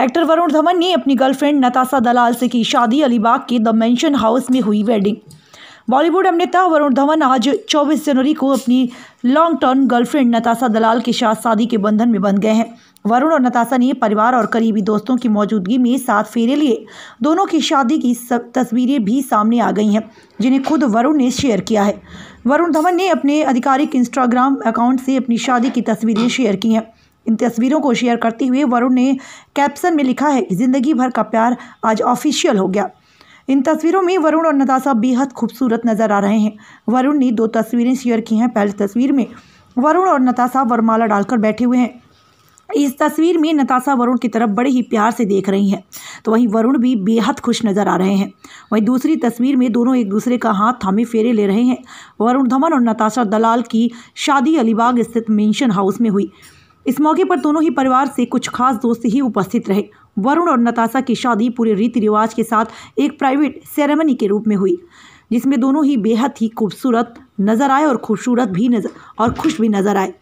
actor Varun Dhawan ने अपनी girlfriend Natasha दलाल से की शादी अलीबाग के द मेंशन हाउस में हुई वेडिंग बॉलीवुड अभिनेता वरुण धवन आज 24 जनवरी को अपनी long term girlfriend Natasha Dalal के साथ शादी के बंधन में बंध गए हैं वरुण और नताशा ने परिवार और करीबी दोस्तों की मौजूदगी में साथ फेरे लिए दोनों की शादी की तस्वीरें भी सामने आ गई हैं जिन्हें खुद वरुण ने शेयर किया है वरुण धवन ने अपने आधिकारिक इंस्टाग्राम अकाउंट से अपनी शादी की तस्वीरें शेयर की हैं इन तस्वीरों को शेयर करते हुए वरुण ने कैप्शन में लिखा है ज़िंदगी भर का प्यार आज ऑफिशियल हो गया इन तस्वीरों में वरुण और नताशा बेहद खूबसूरत नज़र आ रहे हैं वरुण ने दो तस्वीरें शेयर की हैं पहली तस्वीर में वरुण और नताशा वरमाला डालकर बैठे हुए हैं इस तस्वीर में नताशा वरुण की तरफ बड़े ही प्यार से देख रही हैं तो वहीं वरुण भी बेहद खुश नज़र आ रहे हैं वहीं दूसरी तस्वीर में दोनों एक दूसरे का हाथ थामे फेरे ले रहे हैं वरुण धवन और नताशा दलाल की शादी अलीबाग स्थित मेंशन हाउस में हुई इस मौके पर दोनों ही परिवार से कुछ खास दोस्त ही उपस्थित रहे वरुण और नताशा की शादी पूरे रीति रिवाज के साथ एक प्राइवेट सेरेमनी के रूप में हुई जिसमें दोनों ही बेहद ही खूबसूरत नजर आए और खूबसूरत भी नजर और खुश भी नजर आए